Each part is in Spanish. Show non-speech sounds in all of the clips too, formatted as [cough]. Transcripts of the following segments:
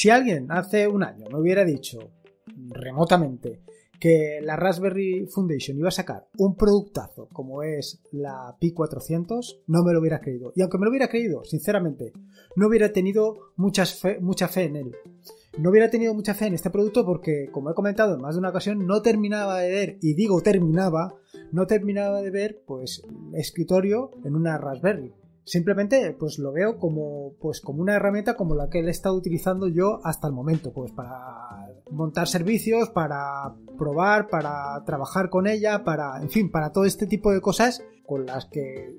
Si alguien hace un año me hubiera dicho remotamente que la Raspberry Foundation iba a sacar un productazo como es la Pi 400, no me lo hubiera creído. Y aunque me lo hubiera creído, sinceramente, no hubiera tenido mucha fe en él. No hubiera tenido mucha fe en este producto porque, como he comentado en más de una ocasión, no terminaba de ver, y digo terminaba, no terminaba de ver, pues, escritorio en una Raspberry. Simplemente pues lo veo como, pues, como una herramienta como la que él estado utilizando yo hasta el momento, pues para montar servicios, para probar, para trabajar con ella, para, en fin, para todo este tipo de cosas con las que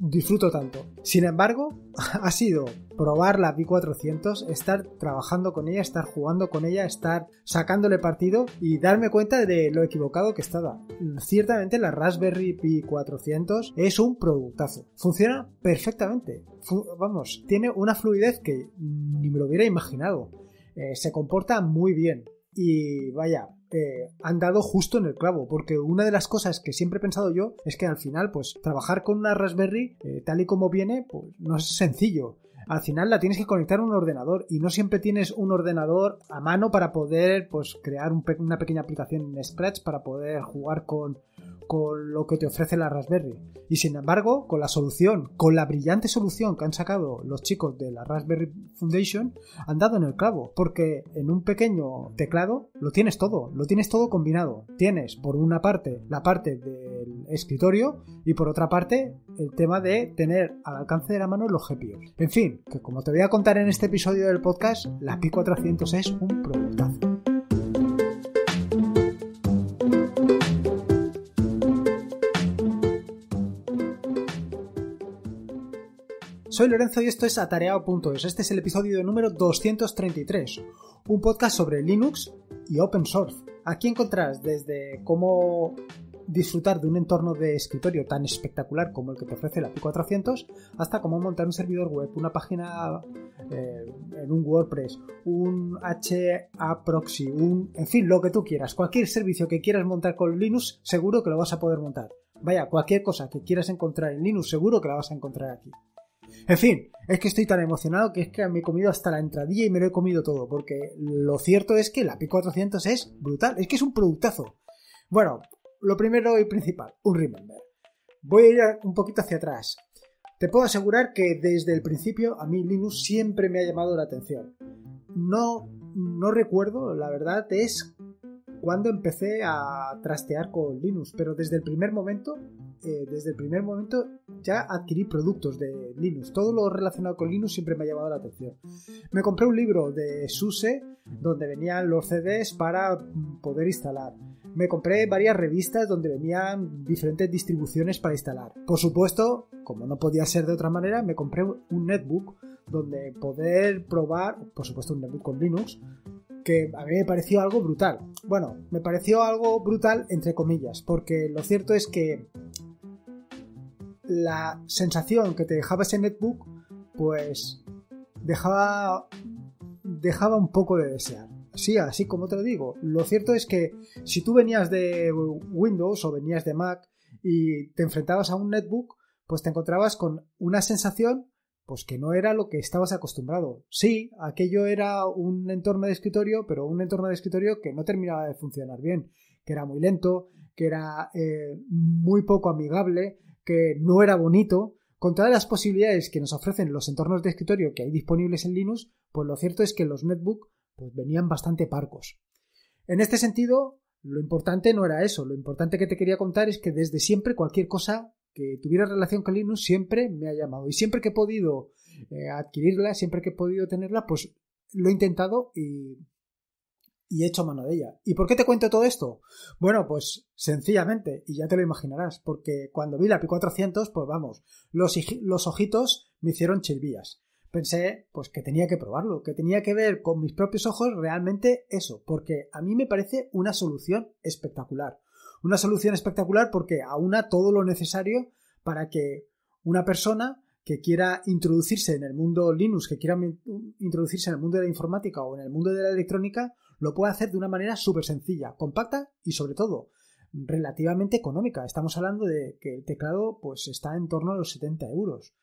disfruto tanto. Sin embargo, [laughs] ha sido probar la P400, estar trabajando con ella, estar jugando con ella, estar sacándole partido y darme cuenta de lo equivocado que estaba. Ciertamente la Raspberry Pi400 es un productazo. Funciona perfectamente. vamos, tiene una fluidez que ni me lo hubiera imaginado. Eh, se comporta muy bien. Y vaya, eh, han dado justo en el clavo, porque una de las cosas que siempre he pensado yo es que al final, pues trabajar con una Raspberry eh, tal y como viene, pues no es sencillo. Al final la tienes que conectar a un ordenador y no siempre tienes un ordenador a mano para poder pues, crear una pequeña aplicación en Scratch para poder jugar con, con lo que te ofrece la Raspberry. Y sin embargo, con la solución, con la brillante solución que han sacado los chicos de la Raspberry Foundation, han dado en el clavo, porque en un pequeño teclado lo tienes todo, lo tienes todo combinado. Tienes por una parte la parte del escritorio y por otra parte el tema de tener al alcance de la mano los GPIOs. En fin, que como te voy a contar en este episodio del podcast, la Pi 400 es un productazo. Soy Lorenzo y esto es atareado.es. Este es el episodio número 233, un podcast sobre Linux y open source. Aquí encontrarás desde cómo disfrutar de un entorno de escritorio tan espectacular como el que te ofrece la p 400, hasta cómo montar un servidor web, una página eh, en un WordPress, un HA proxy, en fin, lo que tú quieras. Cualquier servicio que quieras montar con Linux, seguro que lo vas a poder montar. Vaya, cualquier cosa que quieras encontrar en Linux, seguro que la vas a encontrar aquí. En fin, es que estoy tan emocionado que es que me he comido hasta la entradilla y me lo he comido todo, porque lo cierto es que la P400 es brutal, es que es un productazo. Bueno, lo primero y principal, un Remember. Voy a ir un poquito hacia atrás. Te puedo asegurar que desde el principio a mí Linux siempre me ha llamado la atención. No, no recuerdo, la verdad es cuando empecé a trastear con Linux, pero desde el primer momento eh, desde el primer momento ya adquirí productos de Linux. Todo lo relacionado con Linux siempre me ha llamado la atención. Me compré un libro de SUSE donde venían los CDs para poder instalar. Me compré varias revistas donde venían diferentes distribuciones para instalar. Por supuesto, como no podía ser de otra manera, me compré un netbook donde poder probar, por supuesto un netbook con Linux, que a mí me pareció algo brutal. Bueno, me pareció algo brutal entre comillas, porque lo cierto es que la sensación que te dejaba ese netbook, pues dejaba, dejaba un poco de desear. Sí, así como te lo digo. Lo cierto es que si tú venías de Windows o venías de Mac y te enfrentabas a un netbook, pues te encontrabas con una sensación pues que no era lo que estabas acostumbrado. Sí, aquello era un entorno de escritorio, pero un entorno de escritorio que no terminaba de funcionar bien, que era muy lento, que era eh, muy poco amigable, que no era bonito, con todas las posibilidades que nos ofrecen los entornos de escritorio que hay disponibles en Linux, pues lo cierto es que los netbook pues, venían bastante parcos. En este sentido, lo importante no era eso, lo importante que te quería contar es que desde siempre cualquier cosa que tuviera relación con Linux siempre me ha llamado y siempre que he podido eh, adquirirla, siempre que he podido tenerla, pues lo he intentado y y he hecho mano de ella. ¿Y por qué te cuento todo esto? Bueno, pues sencillamente, y ya te lo imaginarás, porque cuando vi la p 400, pues vamos, los, los ojitos me hicieron chirvías. Pensé, pues que tenía que probarlo, que tenía que ver con mis propios ojos realmente eso, porque a mí me parece una solución espectacular. Una solución espectacular porque aúna todo lo necesario para que una persona que quiera introducirse en el mundo Linux, que quiera introducirse en el mundo de la informática o en el mundo de la electrónica, lo puede hacer de una manera súper sencilla, compacta y sobre todo relativamente económica. Estamos hablando de que el teclado pues está en torno a los 70 euros.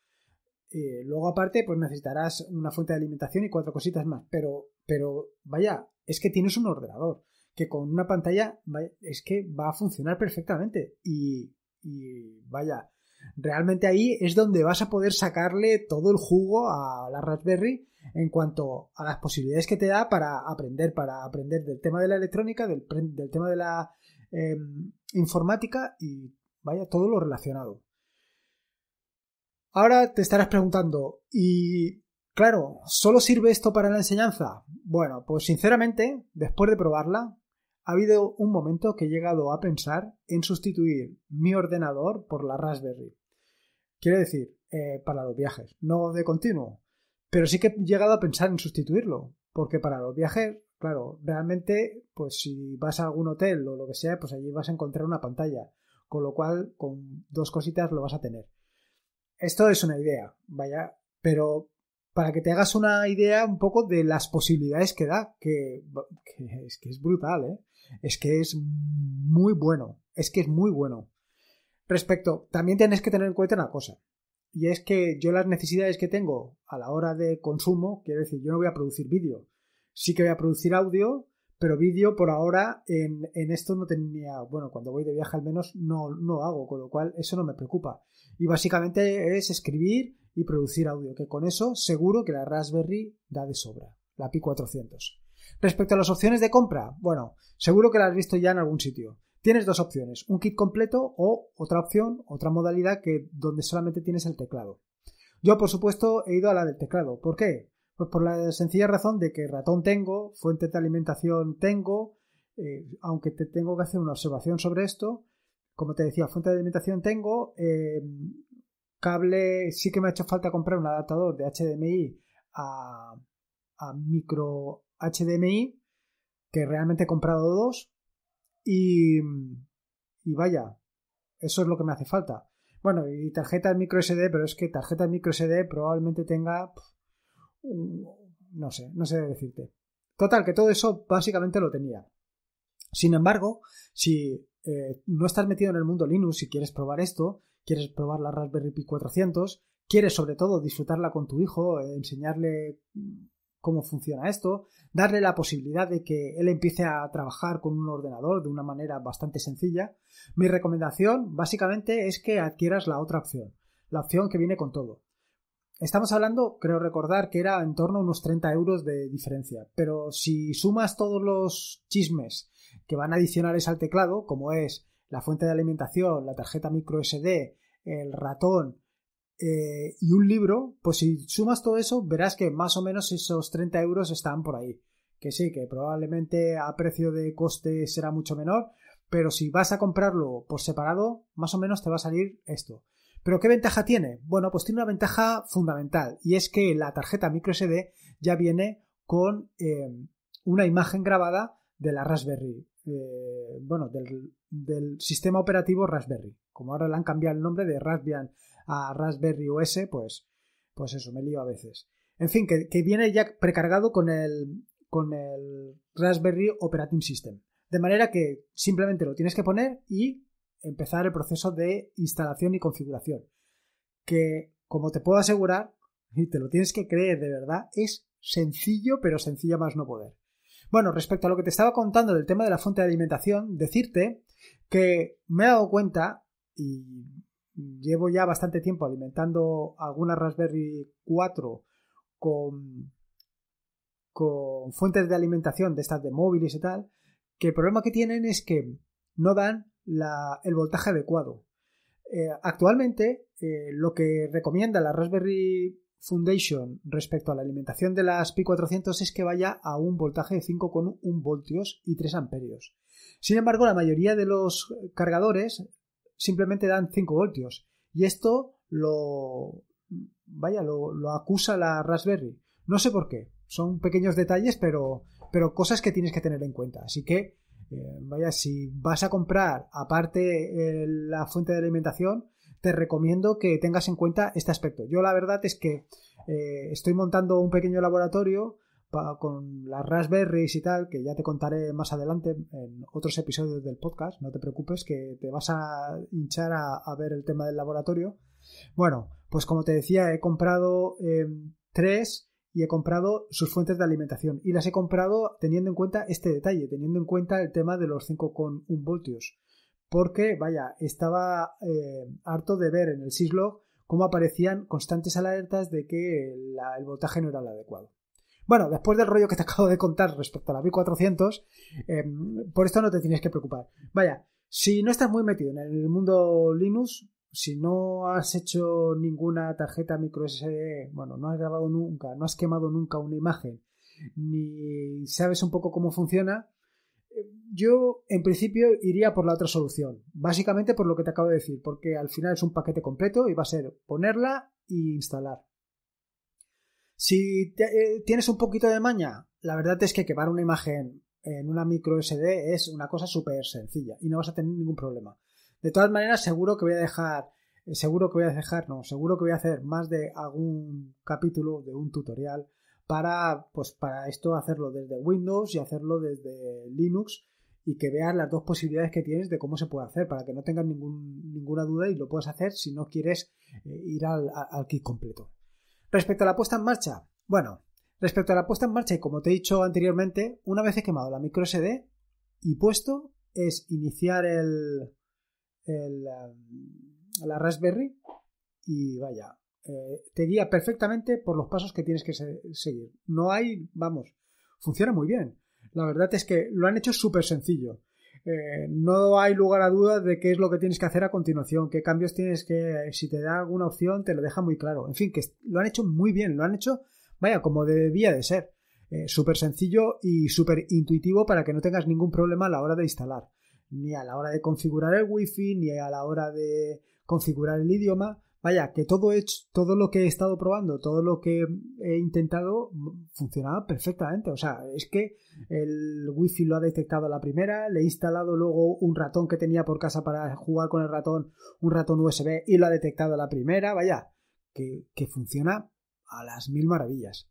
Eh, luego aparte pues necesitarás una fuente de alimentación y cuatro cositas más, pero, pero vaya, es que tienes un ordenador que con una pantalla es que va a funcionar perfectamente y, y vaya, realmente ahí es donde vas a poder sacarle todo el jugo a la Raspberry en cuanto a las posibilidades que te da para aprender, para aprender del tema de la electrónica, del, tema de la em, informática y vaya, todo lo relacionado. Ahora te estarás preguntando, ¿y claro, solo sirve esto para la enseñanza? Bueno, pues sinceramente, después de probarla, ha habido un momento que he llegado a pensar en sustituir mi ordenador por la Raspberry. Quiere decir, eh, para los viajes, no de continuo, pero sí que he llegado a pensar en sustituirlo, porque para los viajes, claro, realmente, pues si vas a algún hotel o lo que sea, pues allí vas a encontrar una pantalla, con lo cual con dos cositas lo vas a tener. Esto es una idea, vaya, pero para que te hagas una idea un poco de las posibilidades que da, que, es que es brutal, ¿eh? es que es muy bueno, es que es muy bueno. Respecto, también tienes que tener en cuenta una cosa, y es que yo las necesidades que tengo a la hora de consumo, quiero decir, yo no voy a producir vídeo, sí que voy a producir audio, pero vídeo por ahora en, esto no tenía, bueno, cuando voy de viaje al menos no, no hago, con lo cual eso no me preocupa. Y básicamente es escribir y producir audio, que con eso seguro que la Raspberry da de sobra, la Pi 400. Respecto a las opciones de compra, bueno, seguro que la has visto ya en algún sitio. Tienes dos opciones, un kit completo o otra opción, otra modalidad que donde solamente tienes el teclado. Yo, por supuesto, he ido a la del teclado. ¿Por qué? Pues por la sencilla razón de que ratón tengo, fuente de alimentación tengo, eh, aunque te tengo que hacer una observación sobre esto. Como te decía, fuente de alimentación tengo, eh, cable, sí que me ha hecho falta comprar un adaptador de HDMI a, a micro HDMI, que realmente he comprado dos, y, vaya, eso es lo que me hace falta. Bueno, y tarjeta micro SD, pero es que tarjeta micro SD probablemente tenga. no sé, no sé decirte. Total, que todo eso básicamente lo tenía. Sin embargo, si eh, no estás metido en el mundo Linux y quieres probar esto, quieres probar la Raspberry Pi 400, quieres sobre todo disfrutarla con tu hijo, enseñarle cómo funciona esto, darle la posibilidad de que él empiece a trabajar con un ordenador de una manera bastante sencilla. Mi recomendación básicamente es que adquieras la otra opción, la opción que viene con todo. Estamos hablando, creo recordar, que era en torno a unos 30 euros de diferencia, pero si sumas todos los chismes que van adicionales al teclado, como es la fuente de alimentación, la tarjeta micro SD, el ratón, eh, y un libro, pues si sumas todo eso, verás que más o menos esos 30 euros están por ahí. Que sí, que probablemente a precio de coste será mucho menor, pero si vas a comprarlo por separado, más o menos te va a salir esto. ¿Pero qué ventaja tiene? Bueno, pues tiene una ventaja fundamental y es que la tarjeta microSD ya viene con eh, una imagen grabada de la Raspberry, eh, bueno, del, sistema operativo Raspberry, como ahora le han cambiado el nombre de Raspbian a Raspberry OS, pues, pues eso, me lío a veces. En fin, que, viene ya precargado con el, con el Raspberry Operating System. De manera que simplemente lo tienes que poner y empezar el proceso de instalación y configuración. Que, como te puedo asegurar, y te lo tienes que creer de verdad, es sencillo, pero sencilla más no poder. Bueno, respecto a lo que te estaba contando del tema de la fuente de alimentación, decirte que me he dado cuenta, y llevo ya bastante tiempo alimentando algunas Raspberry 4 con, con fuentes de alimentación de estas de móviles y tal, que el problema que tienen es que no dan el voltaje adecuado. Eh, actualmente, eh, lo que recomienda la Raspberry Foundation respecto a la alimentación de las Pi 400 es que vaya a un voltaje de 5,1 voltios y 3 amperios. Sin embargo, la mayoría de los cargadores, simplemente dan 5 voltios. Y esto lo. Vaya, lo, acusa la Raspberry. No sé por qué. Son pequeños detalles, pero, pero cosas que tienes que tener en cuenta. Así que, eh, vaya, si vas a comprar aparte eh, la fuente de alimentación, te recomiendo que tengas en cuenta este aspecto. Yo la verdad es que eh, estoy montando un pequeño laboratorio con las Raspberries y tal, que ya te contaré más adelante en otros episodios del podcast, no te preocupes que te vas a hinchar a, ver el tema del laboratorio. Bueno, pues como te decía, he comprado em, tres y he comprado sus fuentes de alimentación y las he comprado teniendo en cuenta este detalle, teniendo en cuenta el tema de los 5,1 voltios. Porque, vaya, estaba em, harto de ver en el syslog cómo aparecían constantes alertas de que el voltaje no era el adecuado. Bueno, después del rollo que te [laughs] acabo de contar respecto a la B400, eh, por esto no te tienes que preocupar. Vaya, si no estás muy metido en el mundo Linux, si no has hecho ninguna tarjeta micro bueno, no has grabado nunca, no has quemado nunca una imagen, ni sabes un poco cómo funciona, eh, yo en principio iría por la otra solución, básicamente por lo que te acabo de decir, porque al final es un paquete completo y va a ser ponerla e instalar. Si eh, tienes un poquito de maña, la verdad es que quemar una imagen en una micro SD es una cosa súper sencilla y no vas a tener ningún problema. De todas maneras, seguro que voy a dejar, eh, seguro que voy a dejar, no, seguro que voy a hacer más de algún capítulo de un tutorial para, pues, para esto hacerlo desde Windows y hacerlo desde Linux y que veas las dos posibilidades que tienes de cómo se puede hacer para que no tengas ninguna duda y lo puedas hacer si no quieres eh, ir al, al kit completo. Respecto a la puesta en marcha, bueno, respecto a la puesta en marcha y como te he dicho anteriormente, una vez he quemado la micro SD y puesto es iniciar el, el eh, la Raspberry y vaya, eh, te guía perfectamente por los pasos que tienes que seguir. No hay, vamos, funciona muy bien. La verdad es que lo han hecho súper sencillo. Eh, no hay lugar a dudas de qué es lo que tienes que hacer a continuación, qué cambios tienes que, si te da alguna opción, te lo deja muy claro. En fin, que lo han hecho muy bien, lo han hecho, vaya, como debía de ser. Eh, súper sencillo y súper intuitivo para que no tengas ningún problema a la hora de instalar, ni a la hora de configurar el wifi, ni a la hora de configurar el idioma. Vaya, que todo, hecho, todo lo que he estado probando, todo lo que he intentado, mm, funcionaba perfectamente. O sea, es que el wifi lo ha detectado a la primera, le he instalado luego un ratón que tenía por casa para jugar con el ratón, un ratón USB, y lo ha detectado a la primera. Vaya, que, que funciona a las mil maravillas.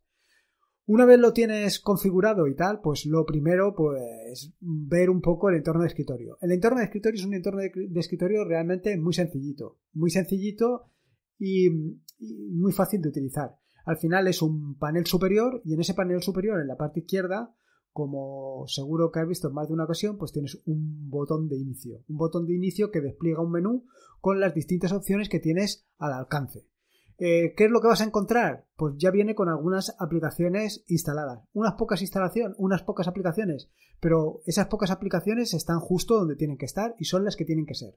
Una vez lo tienes configurado y tal, pues lo primero pues ver un poco el entorno de escritorio. El entorno de escritorio es un entorno de escritorio realmente muy sencillito, muy sencillito y, muy fácil de utilizar. Al final es un panel superior y en ese panel superior, en la parte izquierda, como seguro que has visto en más de una ocasión, pues tienes un botón de inicio. Un botón de inicio que despliega un menú con las distintas opciones que tienes al alcance. Eh, ¿Qué es lo que vas a encontrar? Pues ya viene con algunas aplicaciones instaladas. Unas pocas instalaciones, unas pocas aplicaciones, pero esas pocas aplicaciones están justo donde tienen que estar y son las que tienen que ser.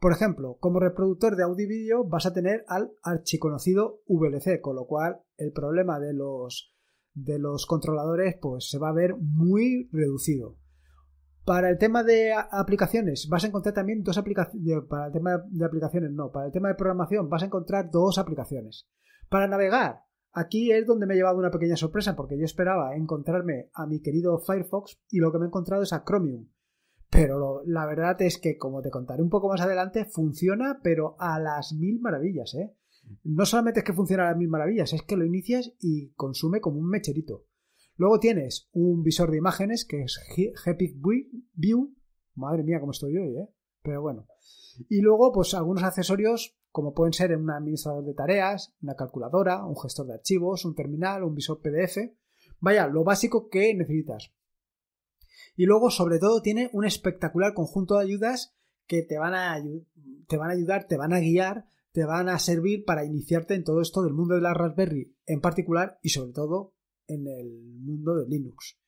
Por ejemplo, como reproductor de audio y vídeo vas a tener al archiconocido VLC, con lo cual el problema de los, de los controladores pues, se va a ver muy reducido. Para el tema de aplicaciones, vas a encontrar también dos aplicaciones. Para el tema de aplicaciones, no. Para el tema de programación, vas a encontrar dos aplicaciones. Para navegar, aquí es donde me he llevado una pequeña sorpresa, porque yo esperaba encontrarme a mi querido Firefox y lo que me he encontrado es a Chromium pero la verdad es que, como te contaré un poco más adelante, funciona, pero a las mil maravillas, ¿eh? No solamente es que funciona a las mil maravillas, es que lo inicias y consume como un mecherito. Luego tienes un visor de imágenes que es Epic View. Madre mía, cómo estoy hoy, ¿eh? Pero bueno. Y luego, pues algunos accesorios como pueden ser un administrador de tareas, una calculadora, un gestor de archivos, un terminal, un visor PDF. Vaya, lo básico que necesitas. Y luego, sobre todo, tiene un espectacular conjunto de ayudas que te van a, te van a ayudar, te van a guiar, te van a servir para iniciarte en todo esto del mundo de la Raspberry en particular y sobre todo en el mundo de Linux.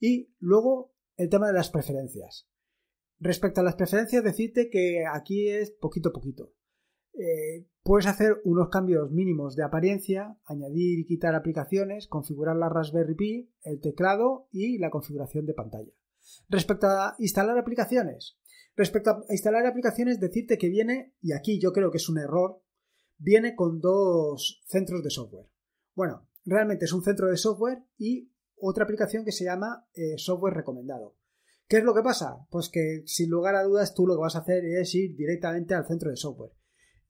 Y luego el tema de las preferencias. Respecto a las preferencias, decirte que aquí es poquito a poquito. Eh, puedes hacer unos cambios mínimos de apariencia, añadir y quitar aplicaciones, configurar la Raspberry Pi, el teclado y la configuración de pantalla. Respecto a instalar aplicaciones, respecto a instalar aplicaciones, decirte que viene, y aquí yo creo que es un error, viene con dos centros de software. Bueno, realmente es un centro de software y otra aplicación que se llama eh, software recomendado. ¿Qué es lo que pasa? Pues que sin lugar a dudas tú lo que vas a hacer es ir directamente al centro de software.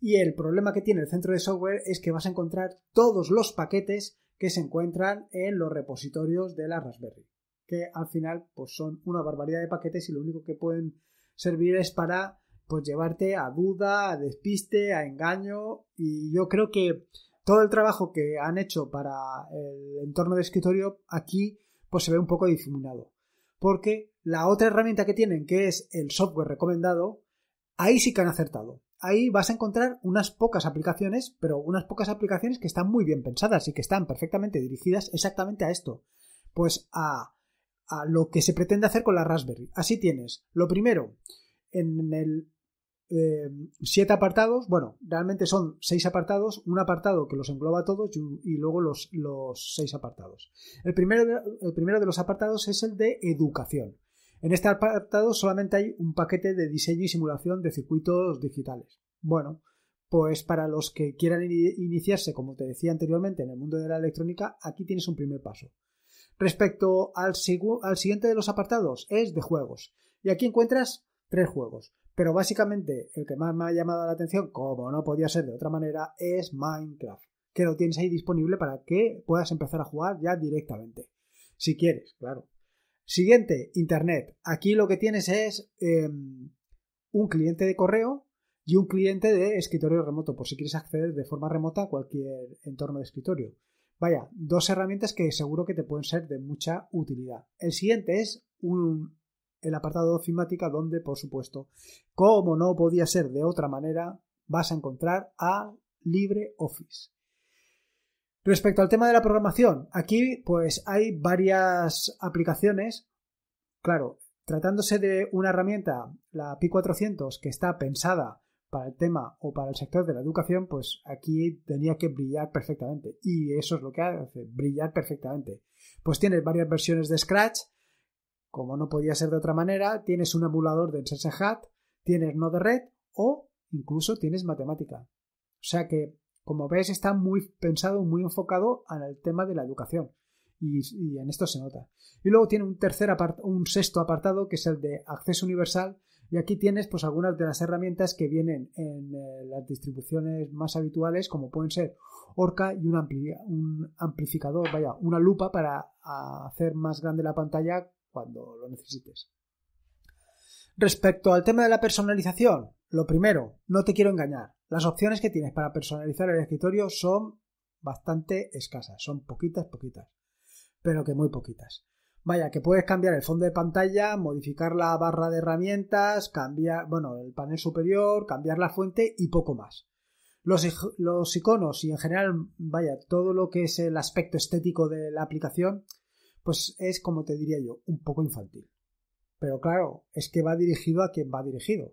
Y el problema que tiene el centro de software es que vas a encontrar todos los paquetes que se encuentran en los repositorios de la Raspberry, que al final pues son una barbaridad de paquetes y lo único que pueden servir es para pues llevarte a duda, a despiste, a engaño y yo creo que todo el trabajo que han hecho para el entorno de escritorio aquí pues se ve un poco difuminado, porque la otra herramienta que tienen que es el software recomendado, ahí sí que han acertado, ahí vas a encontrar unas pocas aplicaciones, pero unas pocas aplicaciones que están muy bien pensadas y que están perfectamente dirigidas exactamente a esto. Pues a, lo que se pretende hacer con la Raspberry. Así tienes, lo primero, en el em, siete apartados, bueno, realmente son seis apartados, un apartado que los engloba todos y, luego los, los, seis apartados. El primero, el primero de los apartados es el de educación. En este apartado solamente hay un paquete de diseño y simulación de circuitos digitales. Bueno, pues para los que quieran iniciarse, como te decía anteriormente, en el mundo de la electrónica, aquí tienes un primer paso. Respecto al, siguiente de los apartados, es de juegos. Y aquí encuentras tres juegos. Pero básicamente el que más me ha llamado la atención, como no podía ser de otra manera, es Minecraft, que lo tienes ahí disponible para que puedas empezar a jugar ya directamente. Si quieres, claro. Siguiente, Internet. Aquí lo que tienes es em, un cliente de correo y un cliente de escritorio remoto, por si quieres acceder de forma remota a cualquier entorno de escritorio. Vaya, dos herramientas que seguro que te pueden ser de mucha utilidad. El siguiente es un, el apartado ofimática, donde, por supuesto, como no podía ser de otra manera, vas a encontrar a LibreOffice. Respecto al tema de la programación, aquí pues hay varias aplicaciones. Claro, tratándose de una herramienta, la Pi 400, que está pensada para el tema o para el sector de la educación, pues aquí tenía que brillar perfectamente. Y eso es lo que hace, brillar perfectamente. Pues tienes varias versiones de Scratch, como no podía ser de otra manera, tienes un emulador de SSHAT, tienes Node Red o incluso tienes matemática. O sea que como veis está muy pensado, muy enfocado al tema de la educación. Y, en esto se nota. Y luego tiene un tercer un sexto apartado, que es el de acceso universal. Y aquí tienes pues algunas de las herramientas que vienen en eh, las distribuciones más habituales, como pueden ser Orca y un amplificador, vaya, una lupa para hacer más grande la pantalla cuando lo necesites. Respecto al tema de la personalización, lo primero, no te quiero engañar. Las opciones que tienes para personalizar el escritorio son bastante escasas, son poquitas, poquitas, pero que muy poquitas. Vaya, que puedes cambiar el fondo de pantalla, modificar la barra de herramientas, cambiar, bueno, el panel superior, cambiar la fuente y poco más. Los, los iconos y en general, vaya, todo lo que es el aspecto estético de la aplicación, pues es como te diría yo, un poco infantil. Pero claro, es que va dirigido a quien va dirigido.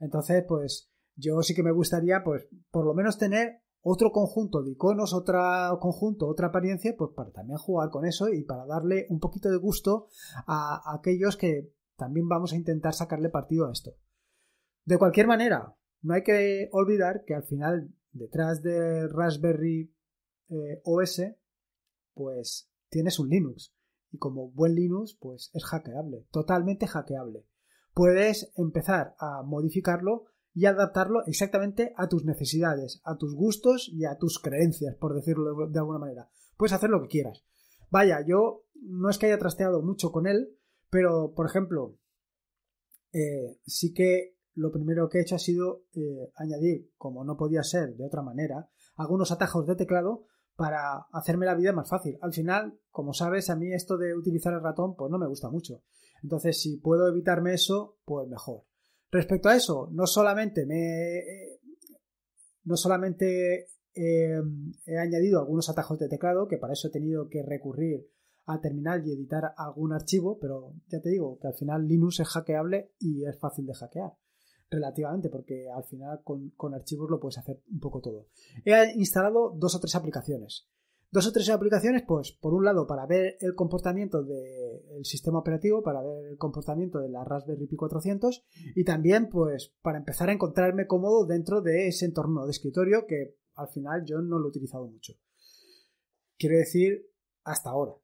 Entonces, pues yo sí que me gustaría, pues, por lo menos tener otro conjunto de iconos, otro conjunto, otra apariencia, pues para también jugar con eso y para darle un poquito de gusto a, aquellos que también vamos a intentar sacarle partido a esto. De cualquier manera, no hay que olvidar que al final, detrás de Raspberry eh, OS, pues tienes un Linux y como buen Linux, pues es hackeable, totalmente hackeable. Puedes empezar a modificarlo y adaptarlo exactamente a tus necesidades, a tus gustos y a tus creencias, por decirlo de alguna manera. Puedes hacer lo que quieras. Vaya, yo no es que haya trasteado mucho con él, pero por ejemplo, eh, sí que lo primero que he hecho ha sido eh, añadir, como no podía ser de otra manera, algunos atajos de teclado para hacerme la vida más fácil. Al final, como sabes, a mí esto de utilizar el ratón pues no me gusta mucho. Entonces, si puedo evitarme eso, pues mejor. Respecto a eso, no solamente me eh, no solamente eh, he añadido algunos atajos de teclado, que para eso he tenido que recurrir al terminal y editar algún archivo, pero ya te digo que al final Linux es hackeable y es fácil de hackear relativamente, porque al final con, archivos lo puedes hacer un poco todo. He instalado dos o tres aplicaciones. Dos o tres aplicaciones, pues, por un lado, para ver el comportamiento del sistema operativo, para ver el comportamiento de la Raspberry Pi 400 y también, pues, para empezar a encontrarme cómodo dentro de ese entorno de escritorio que al final yo no lo he utilizado mucho. Quiero decir, hasta ahora.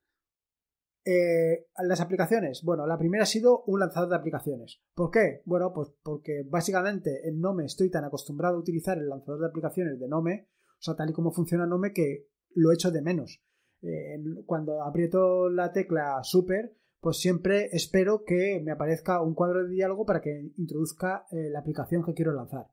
Eh, las aplicaciones. Bueno, la primera ha sido un lanzador de aplicaciones. ¿Por qué? Bueno, pues porque básicamente en Nome estoy tan acostumbrado a utilizar el lanzador de aplicaciones de Nome, o sea, tal y como funciona Nome, que lo echo de menos. Eh, cuando aprieto la tecla Super, pues siempre espero que me aparezca un cuadro de diálogo para que introduzca eh, la aplicación que quiero lanzar.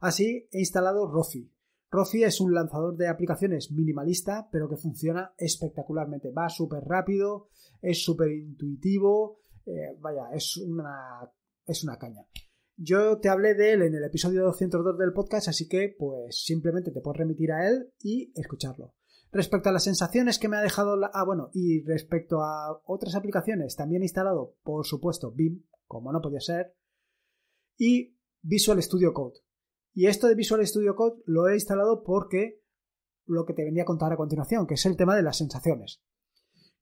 Así he instalado Rofi. Rofi es un lanzador de aplicaciones minimalista, pero que funciona espectacularmente. Va súper rápido, es súper intuitivo, eh, vaya, es una, es una caña. Yo te hablé de él en el episodio 202 del podcast, así que pues simplemente te puedo remitir a él y escucharlo. Respecto a las sensaciones que me ha dejado la... Ah, bueno, y respecto a otras aplicaciones, también he instalado, por supuesto, BIM, como no podía ser, y Visual Studio Code. Y esto de Visual Studio Code lo he instalado porque lo que te venía a contar a continuación, que es el tema de las sensaciones.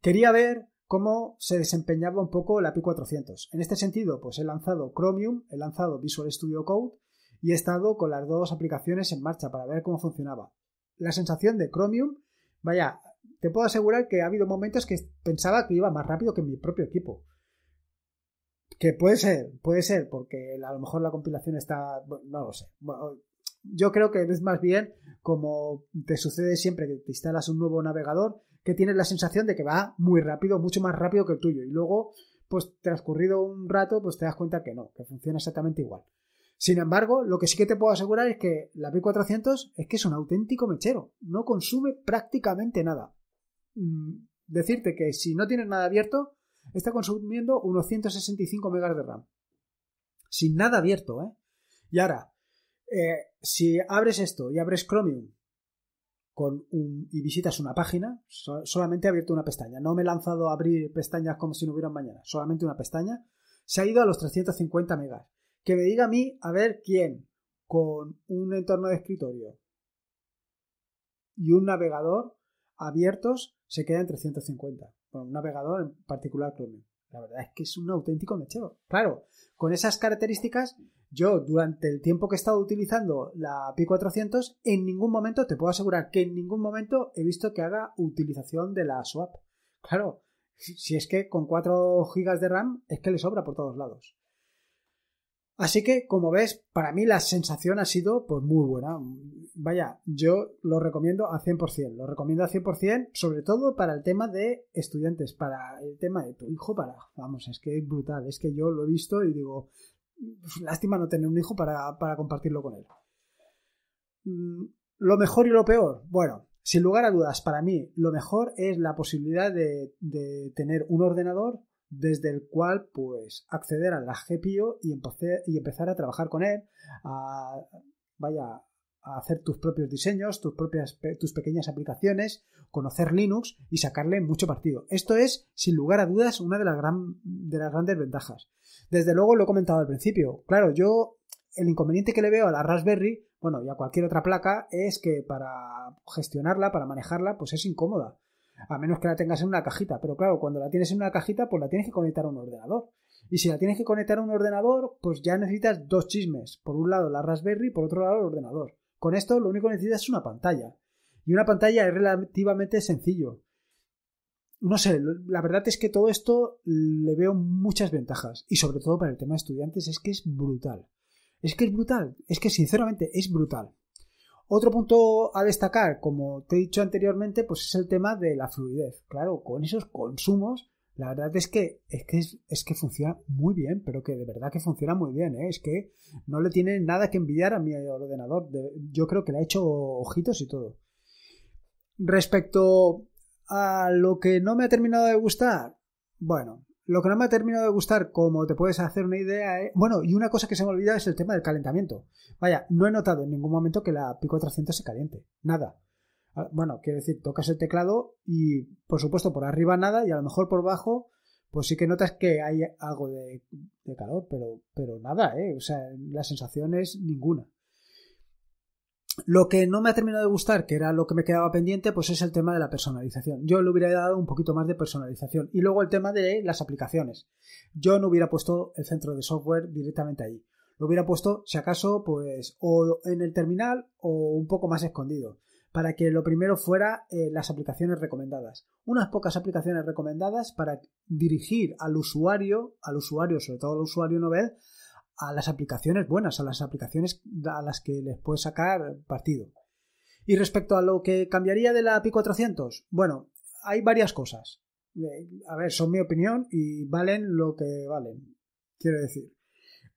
Quería ver cómo se desempeñaba un poco la P 400. En este sentido, pues he lanzado Chromium, he lanzado Visual Studio Code y he estado con las dos aplicaciones en marcha para ver cómo funcionaba. La sensación de Chromium, vaya, te puedo asegurar que ha habido momentos que pensaba que iba más rápido que mi propio equipo. Que puede ser, puede ser, porque a lo mejor la compilación está. no lo sé. yo creo que es más bien como te sucede siempre que te instalas un nuevo navegador, que tienes la sensación de que va muy rápido, mucho más rápido que el tuyo. Y luego, pues transcurrido un rato, pues te das cuenta que no, que funciona exactamente igual. Sin embargo, lo que sí que te puedo asegurar es que la P400 es que es un auténtico mechero, no consume prácticamente nada. Mm, decirte que si no tienes nada abierto, está consumiendo unos 165 megas de RAM. Sin nada abierto, ¿eh? Y ahora, eh, si abres esto y abres Chromium con un, y visitas una página, solamente ha abierto una pestaña. No me he lanzado a abrir pestañas como si no hubiera mañana, solamente una pestaña. Se ha ido a los 350 megas. Que me diga a mí, a ver quién, con un entorno de escritorio y un navegador abiertos, se queda en 350 un navegador, en particular La verdad es que es un auténtico mechero. Claro, con esas características, yo durante el tiempo que he estado utilizando la Pi 400, en ningún momento, te puedo asegurar que en ningún momento he visto que haga utilización de la swap. Claro, si es que con 4 GB de RAM es que le sobra por todos lados. Así que, como ves, para mí la sensación ha sido pues muy buena. Vaya, yo lo recomiendo a 100%. Lo recomiendo a 100%, sobre todo para el tema de estudiantes, para el tema de tu hijo, para... Vamos, es que es brutal. Es que yo lo he visto y digo, lástima no tener un hijo para, compartirlo con él. Mm, lo mejor y lo peor. Bueno, sin lugar a dudas, para mí lo mejor es la posibilidad de tener un ordenador desde el cual pues acceder a la GPIO y, empezar a trabajar con él, a, vaya, a hacer tus propios diseños, tus propias tus pequeñas aplicaciones, conocer Linux y sacarle mucho partido. Esto es sin lugar a dudas una de las gran, de las grandes ventajas. Desde luego lo he comentado al principio. Claro, yo el inconveniente que le veo a la Raspberry, bueno, y a cualquier otra placa es que para gestionarla, para manejarla, pues es incómoda a menos que la tengas en una cajita. Pero claro, cuando la tienes en una cajita, pues la tienes que conectar a un ordenador. Y si la tienes que conectar a un ordenador, pues ya necesitas dos chismes. Por un lado la Raspberry, por otro lado el ordenador. Con esto lo único que necesitas es una pantalla. Y una pantalla es relativamente sencillo. No sé, la verdad es que todo esto le veo muchas ventajas. Y sobre todo para el tema de estudiantes es que es brutal. Es que es brutal. Es que sinceramente es brutal. Otro punto a destacar, como te he dicho anteriormente, pues es el tema de la fluidez. Claro, con esos consumos, la verdad es que es que, es que funciona muy bien, pero que de verdad que funciona muy bien, ¿eh? es que no le tiene nada que envidiar a mi ordenador. yo creo que le ha hecho ojitos y todo. Respecto a lo que no me ha terminado de gustar, bueno, lo que no me ha terminado de gustar, como te puedes hacer una idea, eh, bueno, y una cosa que se me olvidado es el tema del calentamiento. Vaya, no he notado en ningún momento que la Pico 300 se caliente, nada. Ah, bueno, quiero decir, tocas el teclado y, por supuesto, por arriba nada y a lo mejor por bajo, pues sí que notas que hay algo de, calor, pero, pero nada, ¿eh? O sea, la sensación es ninguna. Lo que no me ha terminado de gustar, que era lo que me quedaba pendiente, pues es el tema de la personalización. Yo le hubiera dado un poquito más de personalización. Y luego el tema de las aplicaciones. Yo no hubiera puesto el centro de software directamente ahí. Lo hubiera puesto, si acaso, pues o en el terminal o un poco más escondido. Para que lo primero fuera eh, las aplicaciones recomendadas. Unas pocas aplicaciones recomendadas para dirigir al usuario, al usuario, sobre todo al usuario novel, a las aplicaciones buenas, a las aplicaciones a las que les puedes sacar partido. Y respecto a lo que cambiaría de la API 400, bueno, hay varias cosas. Eh, a ver, son mi opinión y valen lo que valen, quiero decir.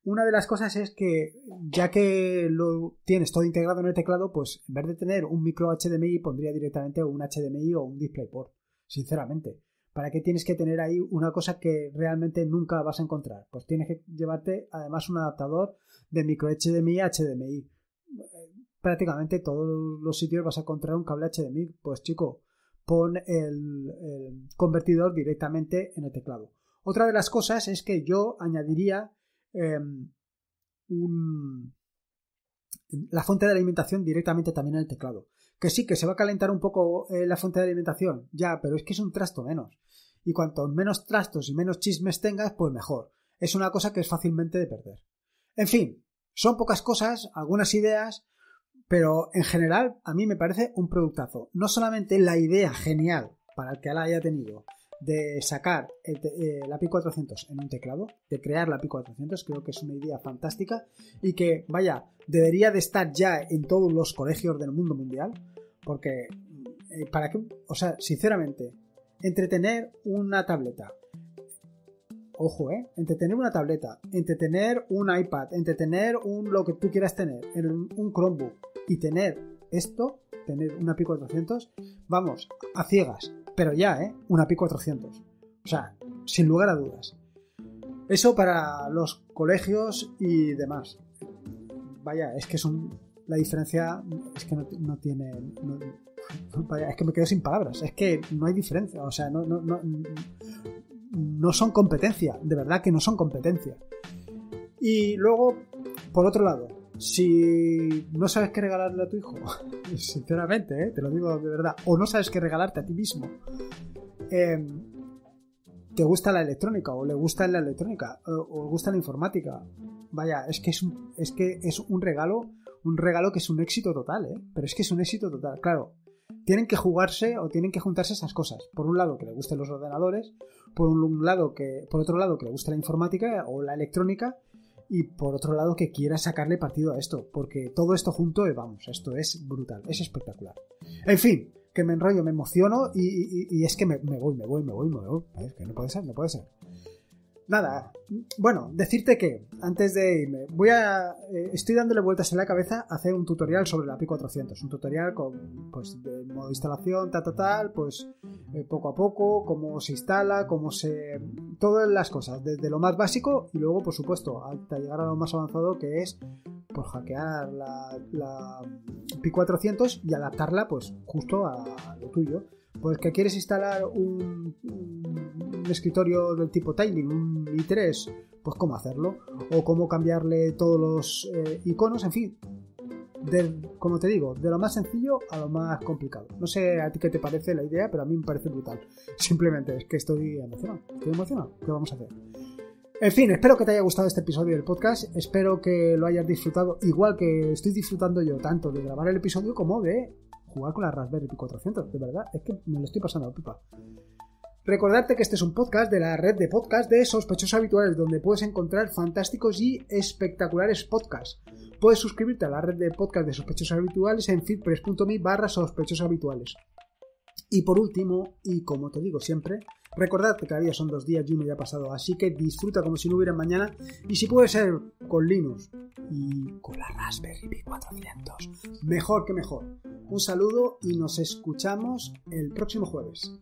Una de las cosas es que ya que lo tienes todo integrado en el teclado, pues en vez de tener un micro HDMI pondría directamente un HDMI o un DisplayPort, sinceramente. ¿Para qué tienes que tener ahí una cosa que realmente nunca vas a encontrar? Pues tienes que llevarte además un adaptador de micro HDMI a HDMI. Prácticamente todos los sitios vas a encontrar un cable HDMI. Pues chico, pon el, convertidor directamente en el teclado. Otra de las cosas es que yo añadiría em, un, la fuente de alimentación directamente también en el teclado. Que sí, que se va a calentar un poco eh, la fuente de alimentación, ya, pero es que es un trasto menos. Y cuanto menos trastos y menos chismes tengas, pues mejor. Es una cosa que es fácilmente de perder. En fin, son pocas cosas, algunas ideas, pero en general a mí me parece un productazo. No solamente la idea genial para el que la haya tenido de sacar el eh, la Pi 400 en un teclado, de crear la Pi 400, creo que es una idea fantástica y que, vaya, debería de estar ya en todos los colegios del mundo mundial porque, eh, ¿para qué? O sea, sinceramente, entretener una tableta. Ojo, ¿eh? Entretener una tableta, entretener un iPad, entretener un lo que tú quieras tener, un Chromebook y tener esto, tener una p 400, vamos, a ciegas, pero ya, ¿eh? Una pico 400. O sea, sin lugar a dudas. Eso para los colegios y demás. Vaya, es que es un, la diferencia es que no, tiene. es que me quedo sin palabras. Es que no hay diferencia. O sea, no, no, no, no son competencia. De verdad que no son competencia. Y luego, por otro lado, si no sabes qué regalarle a tu hijo, [laughs] sinceramente, eh, te lo digo de verdad, o no sabes qué regalarte a ti mismo, em, te gusta la electrónica, o le gusta la electrónica, o, le gusta la informática. Vaya, es que es es que es un regalo un regalo que es un éxito total, ¿eh? Pero es que es un éxito total. Claro, tienen que jugarse o tienen que juntarse esas cosas. Por un lado, que le gusten los ordenadores, por un lado que, por otro lado, que le guste la informática o la electrónica, y por otro lado, que quiera sacarle partido a esto, porque todo esto junto, eh, vamos, esto es brutal, es espectacular. En fin, que me enrollo, me emociono y, es que me, me, voy, me voy, me voy, me voy. Es ¿eh? que no puede ser, no puede ser. Nada, bueno, decirte que antes de irme, voy a, eh, estoy dándole vueltas en la cabeza a hacer un tutorial sobre la Pi 400, un tutorial con, pues, de modo de instalación, tal, tal, pues eh, poco a poco, cómo se instala, cómo se, todas las cosas, desde lo más básico y luego, por supuesto, hasta llegar a lo más avanzado que es, pues, hackear la, la Pi 400 y adaptarla, pues, justo a lo tuyo. Pues que quieres instalar un, escritorio del tipo Tiling, un i3, pues cómo hacerlo, o cómo cambiarle todos los eh, iconos, en fin. como te digo, de lo más sencillo a lo más complicado. No sé a ti qué te parece la idea, pero a mí me parece brutal. Simplemente es que estoy emocionado. Estoy emocionado. ¿Qué vamos a hacer? En fin, espero que te haya gustado este episodio del podcast. Espero que lo hayas disfrutado igual que estoy disfrutando yo, tanto de grabar el episodio como de jugar con la Raspberry Pi 400. De verdad, es que me lo estoy pasando a pipa. Recordarte que este es un podcast de la red de podcast de sospechosos habituales, donde puedes encontrar fantásticos y espectaculares podcasts. Puedes suscribirte a la red de podcast de sospechosos habituales en feedpress.me barra sospechosos habituales. Y por último, y como te digo siempre, recordad que todavía son dos días y uno ya pasado, así que disfruta como si no hubiera mañana y si puede ser con Linux y con la Raspberry Pi 400, mejor que mejor. Un saludo y nos escuchamos el próximo jueves.